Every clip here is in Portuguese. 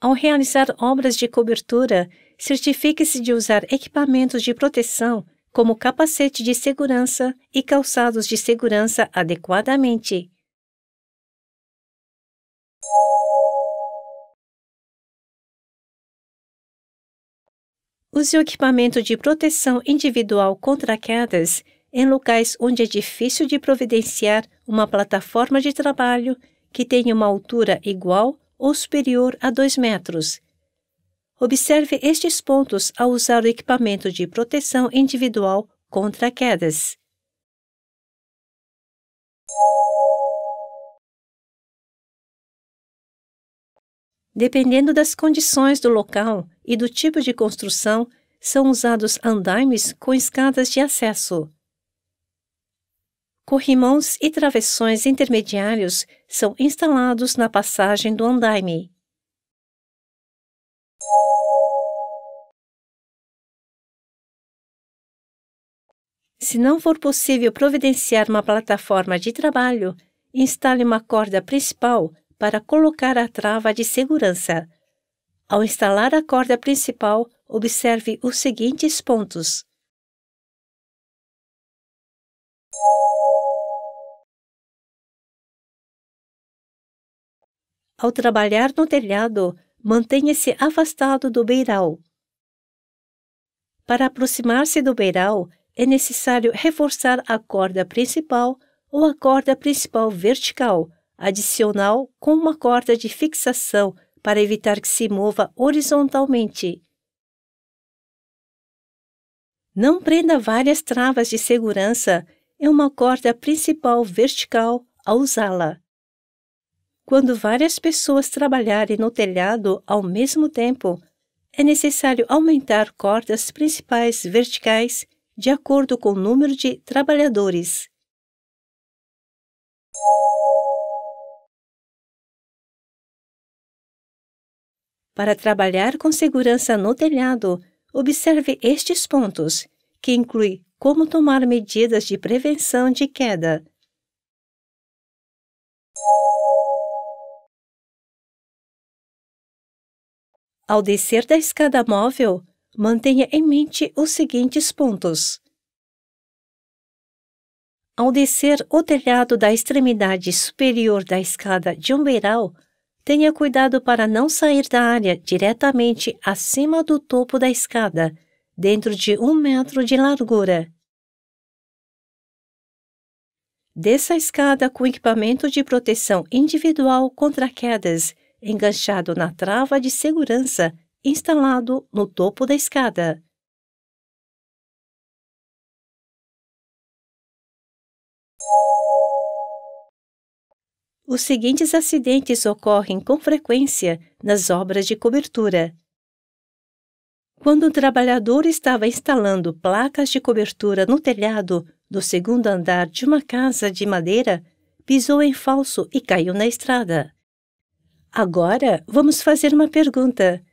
Ao realizar obras de cobertura, certifique-se de usar equipamentos de proteção, como capacete de segurança e calçados de segurança adequadamente. Use o equipamento de proteção individual contra quedas em locais onde é difícil de providenciar uma plataforma de trabalho que tenha uma altura igual ou superior a 2 metros. Observe estes pontos ao usar o equipamento de proteção individual contra quedas. Dependendo das condições do local e do tipo de construção, são usados andaimes com escadas de acesso corrimãos e travessões intermediários são instalados na passagem do andaime. Se não for possível providenciar uma plataforma de trabalho, instale uma corda principal para colocar a trava de segurança. Ao instalar a corda principal, observe os seguintes pontos. Ao trabalhar no telhado, mantenha-se afastado do beiral. Para aproximar-se do beiral, é necessário reforçar a corda principal ou a corda principal vertical, adicional com uma corda de fixação para evitar que se mova horizontalmente. Não prenda várias travas de segurança em é uma corda principal vertical ao usá-la. Quando várias pessoas trabalharem no telhado ao mesmo tempo, é necessário aumentar cordas principais verticais de acordo com o número de trabalhadores. Para trabalhar com segurança no telhado, observe estes pontos, que inclui como tomar medidas de prevenção de queda, Ao descer da escada móvel, mantenha em mente os seguintes pontos. Ao descer o telhado da extremidade superior da escada de um beiral, tenha cuidado para não sair da área diretamente acima do topo da escada, dentro de um metro de largura. Desça a escada com equipamento de proteção individual contra quedas enganchado na trava de segurança instalado no topo da escada. Os seguintes acidentes ocorrem com frequência nas obras de cobertura. Quando um trabalhador estava instalando placas de cobertura no telhado do segundo andar de uma casa de madeira, pisou em falso e caiu na estrada. Agora, vamos fazer uma pergunta.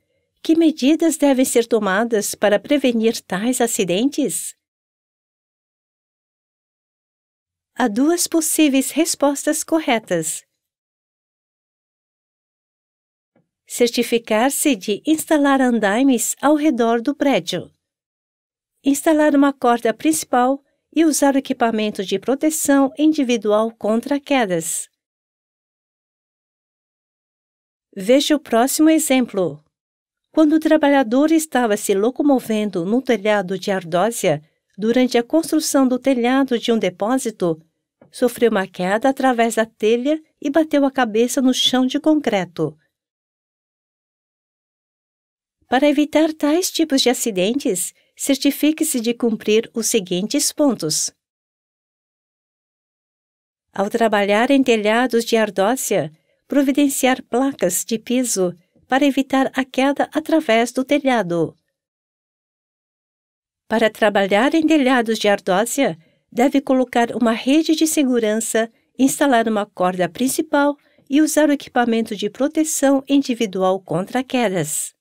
Que medidas devem ser tomadas para prevenir tais acidentes? Há duas possíveis respostas corretas. Certificar-se de instalar andaimes ao redor do prédio. Instalar uma corda principal e usar o equipamento de proteção individual contra quedas. Veja o próximo exemplo. Quando o trabalhador estava se locomovendo no telhado de ardósia, durante a construção do telhado de um depósito, sofreu uma queda através da telha e bateu a cabeça no chão de concreto. Para evitar tais tipos de acidentes, certifique-se de cumprir os seguintes pontos. Ao trabalhar em telhados de ardósia, providenciar placas de piso para evitar a queda através do telhado. Para trabalhar em telhados de ardósia, deve colocar uma rede de segurança, instalar uma corda principal e usar o equipamento de proteção individual contra quedas.